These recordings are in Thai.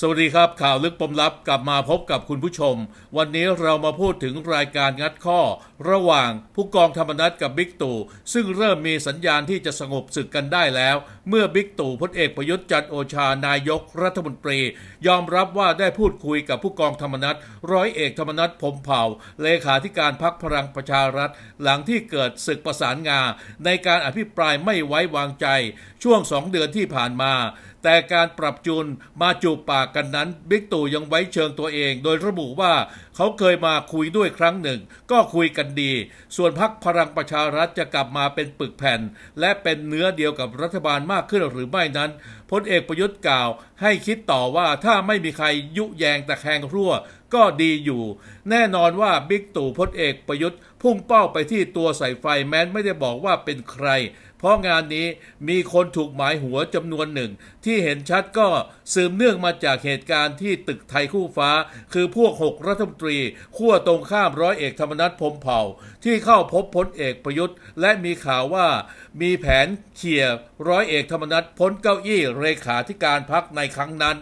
สวัสดีครับข่าวลึกปมลับกลับมาพบกับคุณผู้ชม วันนี้เรามาพูดถึงรายการงัดข้อ ระหว่างผู้กองธรรมนัฐกับบิ๊กตู่ซึ่งเริ่มมีสัญญาณที่จะสงบศึกกันได้แล้ว เมื่อบิ๊กตู่พลเอกประยุทธ์จันโอชานายกรัฐมนตรี ยอมรับว่าได้พูดคุยกับผู้กองธรรมนัฐร้อยเอกธรรมนัฐพมเผ่า เลขาธิการพักพลังประชารัฐ หลังที่เกิดศึกประสานงาในการอภิปรายไม่ไว้วางใจ ช่วงสองเดือนที่ผ่านมาแต่การปรับจูนมาจูบปากกันนั้น บิ๊กตู่ยังไว้เชิงตัวเองโดยระบุว่าเขาเคยมาคุยด้วยครั้งหนึ่งก็คุยกันดี ส่วนพักพลังประชารัฐจะกลับมาเป็นปึกแผ่น และเป็นเนื้อเดียวกับรัฐบาลมากขึ้นหรือไม่นั้นพลเอกประยุทธ์กล่าวให้คิดต่อว่าถ้าไม่มีใครยุแยงตะแคงรั่วก็ดีอยู่ แน่นอนว่าบิ๊กตู่พลเอกประยุทธ์พุ่งเป้าไปที่ตัวสายไฟแม้นไม่ได้บอกว่าเป็นใครเพราะงานนี้มีคนถูกหมายหัวจำนวนหนึ่งที่เห็นชัดก็สืบเนื่องมาจากเหตุการณ์ที่ตึกไทยคู่ฟ้า คือพวกหกรัฐมนตรี ขั้วตรงข้ามร้อยเอกธรรมนัฐพมเผ่าที่เข้าพบพลเอกประยุทธ์ และมีข่าวว่ามีแผนเขี่ยร้อยเอกธรรมนัฐพ้นเก้าอี้เลขาธิการพักในครั้งนั้น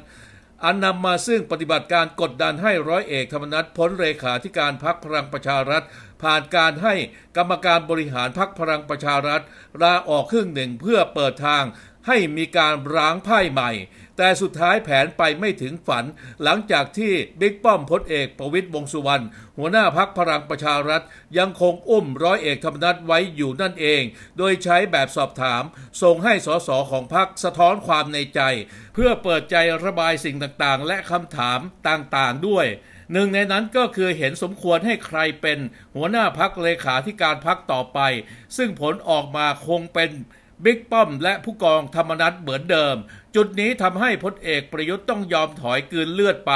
อันนำมาซึ่งปฏิบัติการกดดันให้ร้อยเอกธรรมนัฐพ้นเลขาธิการพักพลังประชารัฐผ่านการให้กรรมการบริหารพักพลังประชารัฐลาออกครึ่งหนึ่งเพื่อเปิดทางให้มีการร้างไพ่ใหม่ แต่สุดท้ายแผนไปไม่ถึงฝัน หลังจากที่บิ๊กป้อมพลเอกประวิตยวงสุวรรณหัวหน้าพักพลังประชารัฐ ยังคงอุ้มร้อยเอกธรรมนัฐไว้อยู่นั่นเอง โดยใช้แบบสอบถามส่งให้สสของพักสะท้อนความในใจ เพื่อเปิดใจระบายสิ่งต่างๆ และคำถามต่างๆด้วยหนึ่งในนั้นก็คือเห็นสมควรให้ใครเป็นหัวหน้าพักเลขาธิการพักต่อไป ซึ่งผลออกมาคงเป็นบิ๊กป้อมและผู้กองธรรมนัฐเหมือนเดิม จุดนี้ทำให้พลเอกประยุทธ์ต้องยอมถอยกืนเลือดไป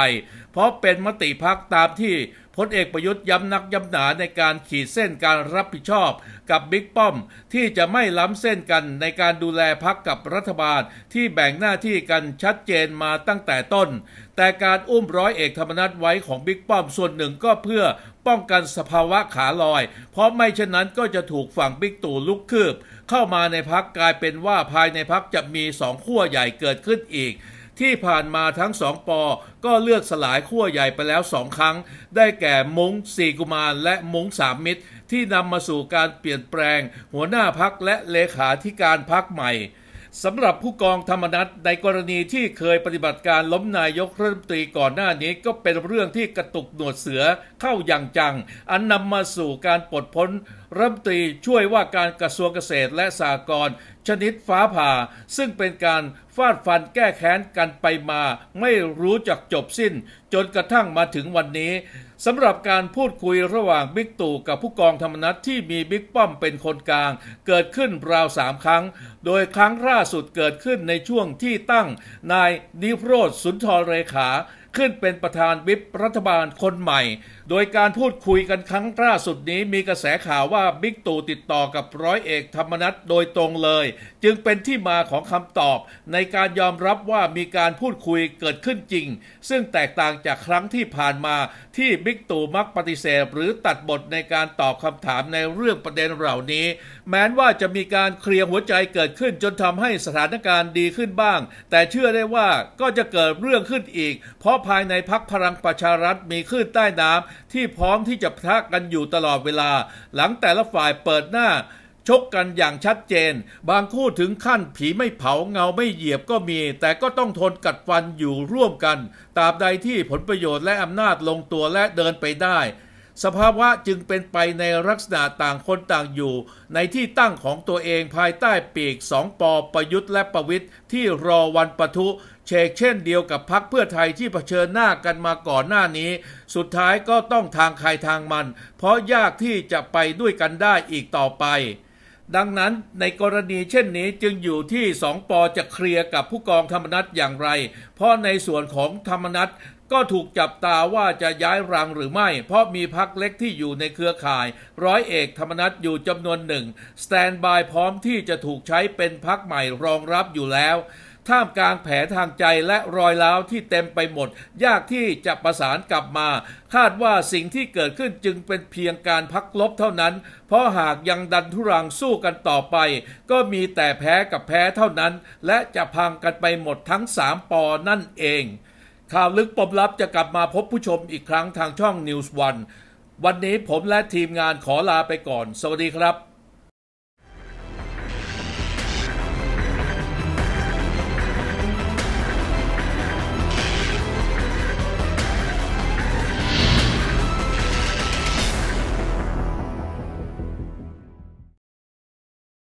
เพราะเป็นมติพักตามที่พลเอกประยุทธ์ย้ำนักย้ำหนาในการขีดเส้นการรับผิดชอบกับบิ๊กป้อมที่จะไม่ล้ำเส้นกันในการดูแลพักกับรัฐบาลที่แบ่งหน้าที่กันชัดเจนมาตั้งแต่ต้น แต่การอุ้มร้อยเอกธรรมนัฐไว้ของบิ๊กป้อมส่วนหนึ่งก็เพื่อป้องกันสภาวะขาลอยเพราะไม่เช่นนั้นก็จะถูกฝั่งบิ๊กตู่ลุกคืบเข้ามาในพักกลายเป็นว่าภายในพักจะมีสองขั้วใหญ่เกิดขึ้นอีกที่ผ่านมาทั้งสองปอก็เลือกสลายขั้วใหญ่ไปแล้วสองครั้ง ได้แก่มงสี่กุมารและมงสามมิตร ที่นำมาสู่การเปลี่ยนแปลง หัวหน้าพักและเลขาธิการพักใหม่สำหรับผู้กองธรรมนัฐในกรณีที่เคยปฏิบัติการล้มนายกรัฐมนตรีก่อนหน้านี้ ก็เป็นเรื่องที่กระตุกหนวดเสือเข้าอย่างจัง อันนำมาสู่การปลดพ้นรัฐมนตรีช่วยว่าการกระทรวงเกษตรและสหกรณ์ชนิดฟ้าผ่า ซึ่งเป็นการฟาดฟันแก้แค้นกันไปมาไม่รู้จักจบสิ้น จนกระทั่งมาถึงวันนี้สำหรับการพูดคุยระหว่างบิ๊กตู่กับผู้กองธรรมนัฐที่มีบิ๊กป้อมเป็นคนกลาง เกิดขึ้นราวสามครั้ง โดยครั้งล่าสุดเกิดขึ้นในช่วงที่ตั้งนายนิโรธสุนทรเรขาขึ้นเป็นประธานวิปรัฐบาลคนใหม่ โดยการพูดคุยกันครั้งล่าสุดนี้มีกระแสข่าวว่าบิ๊กตู่ติดต่อกับร้อยเอกธรรมนัฐโดยตรงเลย จึงเป็นที่มาของคำตอบ ในการยอมรับว่ามีการพูดคุยเกิดขึ้นจริง ซึ่งแตกต่างจากครั้งที่ผ่านมาที่บิ๊กตู่มักปฏิเสธ หรือตัดบทในการตอบคำถามในเรื่องประเด็นเหล่านี้ แม้ว่าจะมีการเคลียร์หัวใจเกิดขึ้นจนทำให้สถานการณ์ดีขึ้นบ้าง แต่เชื่อได้ว่าก็จะเกิดเรื่องขึ้นอีกเพราะภายในพักพลังประชารัฐมีคลื่นใต้น้ำที่พร้อมที่จะพัะกันอยู่ตลอดเวลา หลังแต่ละฝ่ายเปิดหน้าชกกันอย่างชัดเจน บางคู่ถึงขั้นผีไม่เผาเงาไม่เหยียบก็มีแต่ก็ต้องทนกัดฟันอยู่ร่วมกันตราบใดที่ผลประโยชน์และอำนาจลงตัวและเดินไปได้สภาวะจึงเป็นไปในลักษณะต่างคนต่างอยู่ ในที่ตั้งของตัวเองภายใต้ปีกสองปอประยุทธ์และประวิทย์ที่รอวันปะทุเชกเช่นเดียวกับพักเพื่อไทยที่เผชิญหน้ากันมาก่อนหน้านี้ สุดท้ายก็ต้องทางใครทางมัน เพราะยากที่จะไปด้วยกันได้อีกต่อไป ดังนั้นในกรณีเช่นนี้จึงอยู่ที่สองปอจะเคลียร์กับผู้กองธรรมนัตอย่างไร เพราะในส่วนของธรรมนัตก็ถูกจับตาว่าจะย้ายรังหรือไม่ เพราะมีพักเล็กที่อยู่ในเครือข่าย ร้อยเอกธรรมนัฐอยู่จำนวนหนึ่งสแตนบายพร้อมที่จะถูกใช้เป็นพักใหม่รองรับอยู่แล้ว ท่ามกลางแผลทางใจและรอยร้าวที่เต็มไปหมด ยากที่จะประสานกลับมา คาดว่าสิ่งที่เกิดขึ้นจึงเป็นเพียงการพักลบเท่านั้น เพราะหากยังดันทุรังสู้กันต่อไป ก็มีแต่แพ้กับแพ้เท่านั้น และจะพังกันไปหมดทั้งสามปอนั่นเองข่าวลึกปมลับจะกลับมาพบผู้ชมอีกครั้งทางช่อง News One วันนี้ผมและทีมงานขอลาไปก่อน สวัสดีครับ